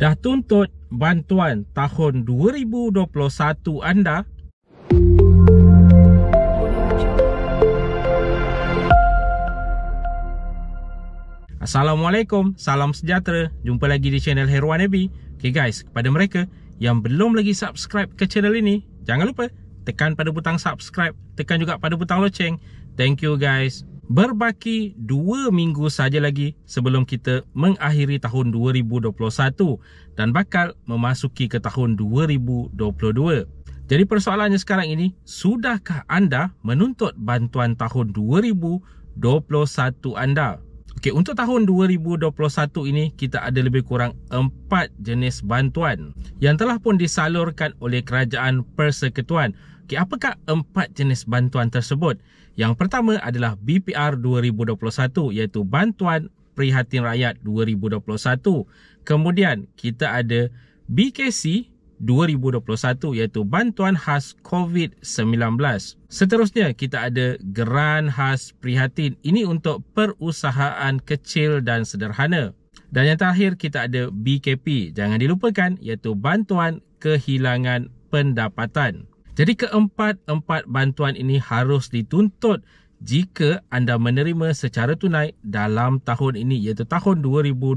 dah tuntut bantuan tahun 2021 anda Assalamualaikum, salam sejahtera. Jumpa lagi di channel Herwan Abi. Okay guys, kepada mereka yang belum lagi subscribe ke channel ini, jangan lupa tekan pada butang subscribe, tekan juga pada butang loceng. Thank you guys. Berbaki dua minggu saja lagi sebelum kita mengakhiri tahun 2021 dan bakal memasuki ke tahun 2022. Jadi persoalannya sekarang ini, sudahkah anda menuntut bantuan tahun 2021 anda? Okey, untuk tahun 2021 ini kita ada lebih kurang 4 jenis bantuan yang telah pun disalurkan oleh kerajaan persekutuan. Okey, apakah 4 jenis bantuan tersebut? Yang pertama adalah BPR 2021 iaitu bantuan prihatin rakyat 2021. Kemudian kita ada BKC 2021 iaitu bantuan khas COVID-19. Seterusnya kita ada geran khas prihatin. Ini untuk perusahaan kecil dan sederhana. Dan yang terakhir kita ada BKP. Jangan dilupakan iaitu bantuan kehilangan pendapatan. Jadi keempat-empat bantuan ini harus dituntut jika anda menerima secara tunai dalam tahun ini iaitu tahun 2021.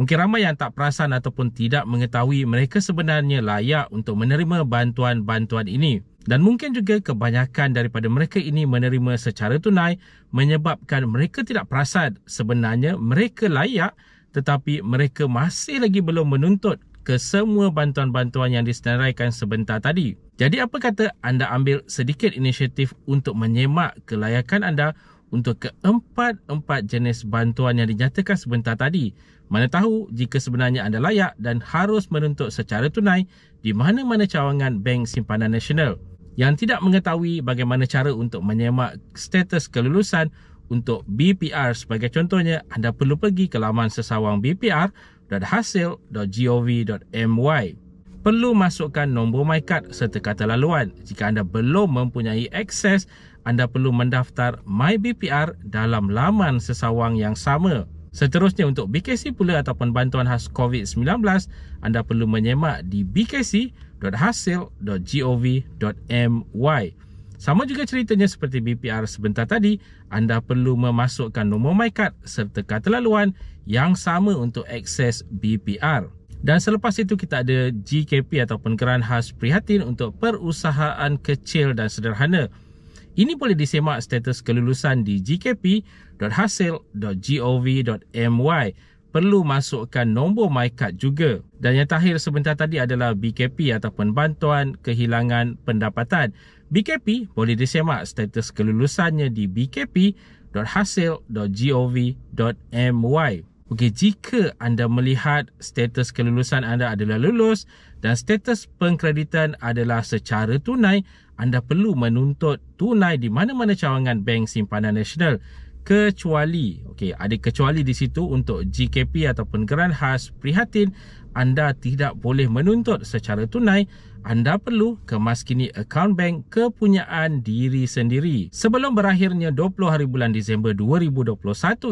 Mungkin ramai yang tak perasan ataupun tidak mengetahui mereka sebenarnya layak untuk menerima bantuan-bantuan ini. Dan mungkin juga kebanyakan daripada mereka ini menerima secara tunai menyebabkan mereka tidak perasan sebenarnya mereka layak tetapi mereka masih lagi belum menuntut ke semua bantuan-bantuan yang disenaraikan sebentar tadi. Jadi apa kata anda ambil sedikit inisiatif untuk menyemak kelayakan anda untuk keempat-empat jenis bantuan yang dinyatakan sebentar tadi. Mana tahu jika sebenarnya anda layak dan harus menuntut secara tunai di mana-mana cawangan Bank Simpanan Nasional. Yang tidak mengetahui bagaimana cara untuk menyemak status kelulusan untuk BPR sebagai contohnya, anda perlu pergi ke laman sesawang bpr.hasil.gov.my perlu masukkan nombor MyCard serta kata laluan. Jika anda belum mempunyai akses, anda perlu mendaftar MyBPR dalam laman sesawang yang sama. Seterusnya untuk BKC pula ataupun bantuan khas COVID-19, anda perlu menyemak di bkc.hasil.gov.my. Sama juga ceritanya seperti BPR sebentar tadi, anda perlu memasukkan nombor MyCard serta kata laluan yang sama untuk akses BPR. Dan selepas itu kita ada GKP ataupun Geran Khas Prihatin untuk perusahaan kecil dan sederhana. Ini boleh disemak status kelulusan di gkp.hasil.gov.my. Perlu masukkan nombor MyCard juga. Dan yang terakhir sebentar tadi adalah BKP ataupun Bantuan Kehilangan Pendapatan. BKP boleh disemak status kelulusannya di bkp.hasil.gov.my. Okey, jika anda melihat status kelulusan anda adalah lulus dan status pengkreditan adalah secara tunai, anda perlu menuntut tunai di mana-mana cawangan Bank Simpanan Nasional kecuali okey ada kecuali di situ untuk GKP ataupun geran khas prihatin anda tidak boleh menuntut secara tunai anda perlu kemas kini akaun bank kepunyaan diri sendiri sebelum berakhirnya 20 hari bulan Disember 2021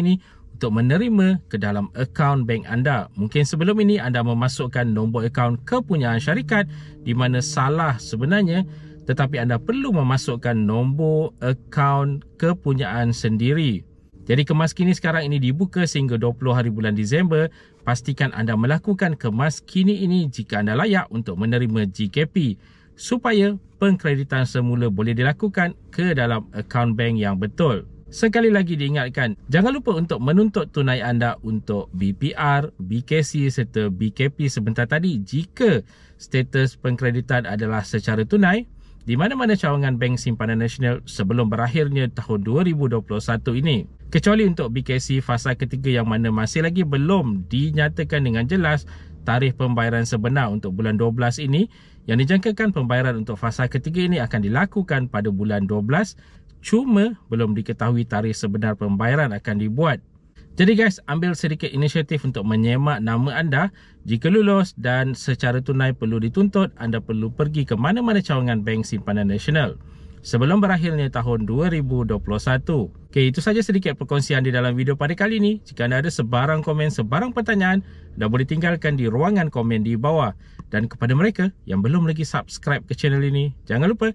ini untuk menerima ke dalam akaun bank anda. Mungkin sebelum ini anda memasukkan nombor akaun kepunyaan syarikat di mana salah sebenarnya tetapi anda perlu memasukkan nombor akaun kepunyaan sendiri. Jadi kemas kini sekarang ini dibuka sehingga 20 hari bulan Disember. Pastikan anda melakukan kemas kini ini jika anda layak untuk menerima GKP supaya pengkreditan semula boleh dilakukan ke dalam akaun bank yang betul. Sekali lagi diingatkan, jangan lupa untuk menuntut tunai anda untuk BPR, BKC serta BKP sebentar tadi jika status pengkreditan adalah secara tunai di mana-mana cawangan Bank Simpanan Nasional sebelum berakhirnya tahun 2021 ini. Kecuali untuk BKC fasa ketiga yang mana masih lagi belum dinyatakan dengan jelas tarikh pembayaran sebenar untuk bulan 12 ini yang dijangkakan pembayaran untuk fasa ketiga ini akan dilakukan pada bulan 12 cuma belum diketahui tarikh sebenar pembayaran akan dibuat. Jadi guys, ambil sedikit inisiatif untuk menyemak nama anda jika lulus dan secara tunai perlu dituntut, anda perlu pergi ke mana-mana cawangan bank simpanan nasional sebelum berakhirnya tahun 2021. Okay itu saja sedikit perkongsian di dalam video pada kali ini. Jika anda ada sebarang komen, sebarang pertanyaan, anda boleh tinggalkan di ruangan komen di bawah. Dan kepada mereka yang belum lagi subscribe ke channel ini, jangan lupa